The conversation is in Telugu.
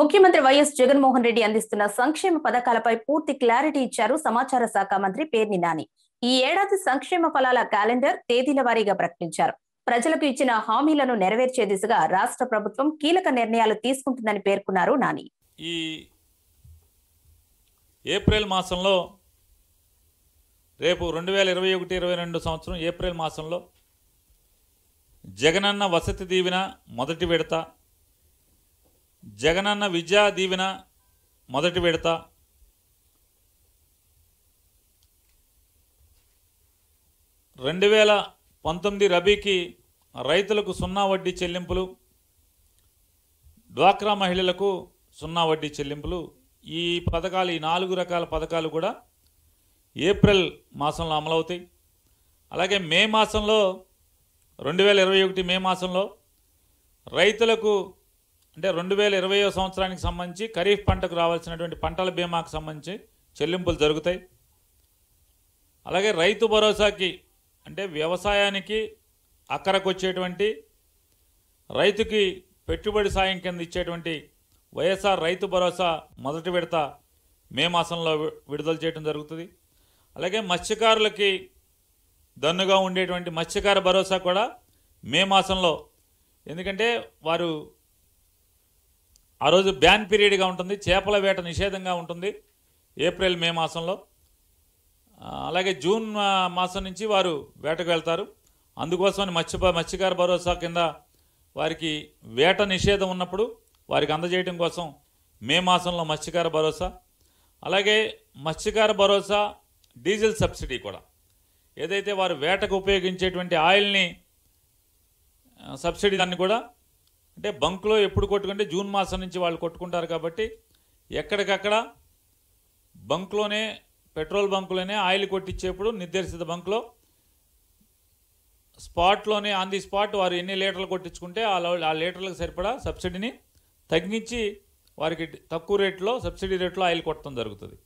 ముఖ్యమంత్రి వైఎస్ జగన్మోహన్ రెడ్డి అందిస్తున్న సంక్షేమ పథకాలపై పూర్తి క్లారిటీ ఇచ్చారు సమాచార శాఖ మంత్రి పేర్ని నాని ఈ ఏడాది సంక్షేమ ఫలాల క్యాలెండర్ తేదీల వారీగా ప్రకటించారు ప్రజలకు ఇచ్చిన హామీలను నెరవేర్చే దిశగా రాష్ట్ర ప్రభుత్వం కీలక నిర్ణయాలు తీసుకుంటుందని పేర్కొన్నారు నాని ఈ ఏప్రిల్ మాసంలో రేపు రెండు వేల ఇరవై ఒకటి ఇరవై రెండు సంవత్సరం ఏప్రిల్ మాసంలో జగనన్న వసతి దీవెన మొదటి విడత జగనన్న విద్యా దీవెన మొదటి విడత రెండు వేల పంతొమ్మిది రబీకి రైతులకు సున్నా వడ్డీ చెల్లింపులు డ్వాక్రా మహిళలకు సున్నా వడ్డీ చెల్లింపులు ఈ పథకాలు ఈ నాలుగు రకాల పథకాలు కూడా ఏప్రిల్ మాసంలో అమలవుతాయి అలాగే మే మాసంలో రెండు వేల ఇరవై ఒకటి మే మాసంలో రైతులకు అంటే రెండు వేల ఇరవయో సంవత్సరానికి సంబంధించి ఖరీఫ్ పంటకు రావాల్సినటువంటి పంటల బీమాకు సంబంధించి చెల్లింపులు జరుగుతాయి అలాగే రైతు భరోసాకి అంటే వ్యవసాయానికి అక్కరకు వచ్చేటువంటి రైతుకి పెట్టుబడి సాయం కింద ఇచ్చేటువంటి వైఎస్ఆర్ రైతు భరోసా మొదటి విడత మే మాసంలో విడుదల చేయడం జరుగుతుంది అలాగే మత్స్యకారులకి దన్నుగా ఉండేటువంటి మత్స్యకార భరోసా కూడా మే మాసంలో ఎందుకంటే వారు ఆ రోజు బ్యాన్ పీరియడ్గా ఉంటుంది చేపల వేట నిషేధంగా ఉంటుంది ఏప్రిల్ మే మాసంలో అలాగే జూన్ మాసం నుంచి వారు వేటకు వెళ్తారు అందుకోసమని మత్స్య మత్స్యకార భరోసా కింద వారికి వేట నిషేధం ఉన్నప్పుడు వారికి అందజేయడం కోసం మే మాసంలో మత్స్యకార భరోసా అలాగే మత్స్యకార భరోసా డీజిల్ సబ్సిడీ కూడా ఏదైతే వారు వేటకు ఉపయోగించేటువంటి ఆయిల్ని సబ్సిడీ దాన్ని కూడా అంటే బంకులో ఎప్పుడు కొట్టుకుంటే జూన్ మాసం నుంచి వాళ్ళు కొట్టుకుంటారు కాబట్టి ఎక్కడికక్కడ బంక్లోనే పెట్రోల్ బంకులోనే ఆయిల్ కొట్టించేప్పుడు నిర్దేశిత బంక్లో స్పాట్లోనే ఆన్ ది స్పాట్ వారు ఎన్ని లీటర్లు కొట్టించుకుంటే ఆ లీటర్లకు సరిపడా సబ్సిడీని తగ్గించి వారికి తక్కువ రేట్లో సబ్సిడీ రేట్లో ఆయిల్ కొట్టడం జరుగుతుంది